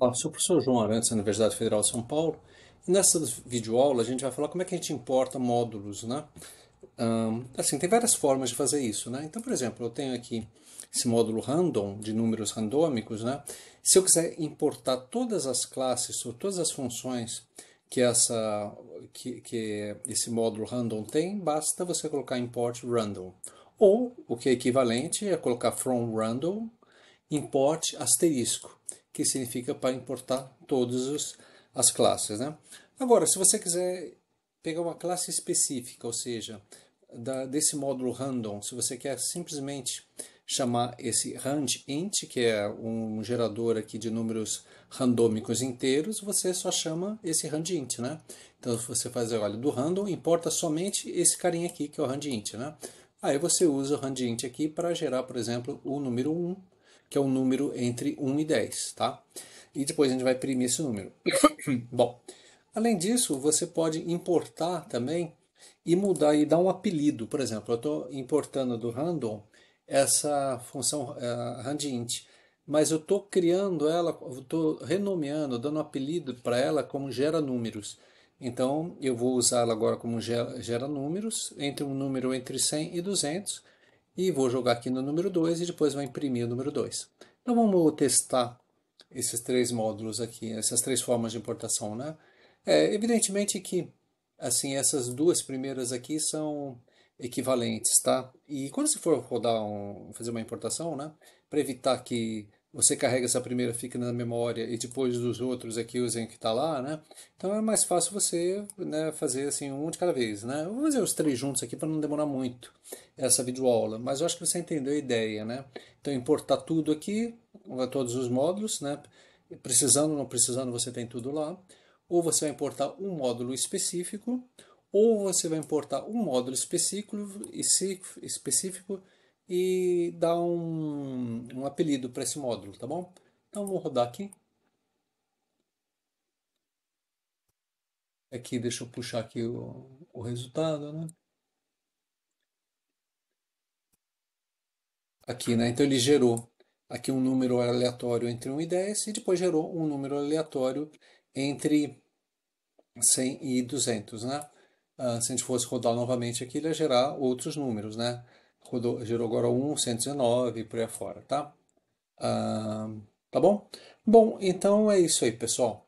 Olá, sou o professor João Arantes, da Universidade Federal de São Paulo. E nessa videoaula a gente vai falar como é que a gente importa módulos, né? Um, assim, tem várias formas de fazer isso, né? Então, por exemplo, eu tenho aqui esse módulo random, de números randômicos, né? Se eu quiser importar todas as classes ou todas as funções que, essa, que, que esse módulo random tem, basta você colocar import random. Ou, o que é equivalente, é colocar from random, import asterisco que significa para importar todas as classes. Né? Agora, se você quiser pegar uma classe específica, ou seja, da, desse módulo random, se você quer simplesmente chamar esse randint, que é um gerador aqui de números randômicos inteiros, você só chama esse randint, né? Então você faz, olha, do random importa somente esse carinha aqui, que é o randint, né? Aí você usa o randint aqui para gerar, por exemplo, o número 1, que é um número entre 1 e 10, tá? E depois a gente vai imprimir esse número. Bom, além disso, você pode importar também e mudar e dar um apelido. Por exemplo, eu estou importando do random essa função uh, randint, mas eu estou criando ela, estou renomeando, dando um apelido para ela como gera números. Então, eu vou usá-la agora como gera, gera números, entre um número entre 100 e 200, e vou jogar aqui no número 2 e depois vou imprimir o número 2. Então vamos testar esses três módulos aqui, essas três formas de importação, né? É, evidentemente que assim essas duas primeiras aqui são equivalentes, tá? E quando você for rodar um, fazer uma importação, né, para evitar que você carrega essa primeira, fica na memória e depois dos outros aqui usem que está lá, né? Então é mais fácil você né, fazer assim um de cada vez, né? vou fazer os três juntos aqui para não demorar muito essa videoaula, mas eu acho que você entendeu a ideia, né? Então importar tudo aqui, todos os módulos, né? Precisando ou não precisando, você tem tudo lá. Ou você vai importar um módulo específico, ou você vai importar um módulo específico, específico e dar um, um apelido para esse módulo, tá bom? Então vou rodar aqui. Aqui deixa eu puxar aqui o, o resultado, né? Aqui, né? Então ele gerou aqui um número aleatório entre 1 e 10 e depois gerou um número aleatório entre 100 e 200, né? Ah, se a gente fosse rodar novamente aqui, ele ia gerar outros números, né? Rodou, gerou agora 1, 119 e por aí afora, tá? Ah, tá bom? Bom, então é isso aí, pessoal.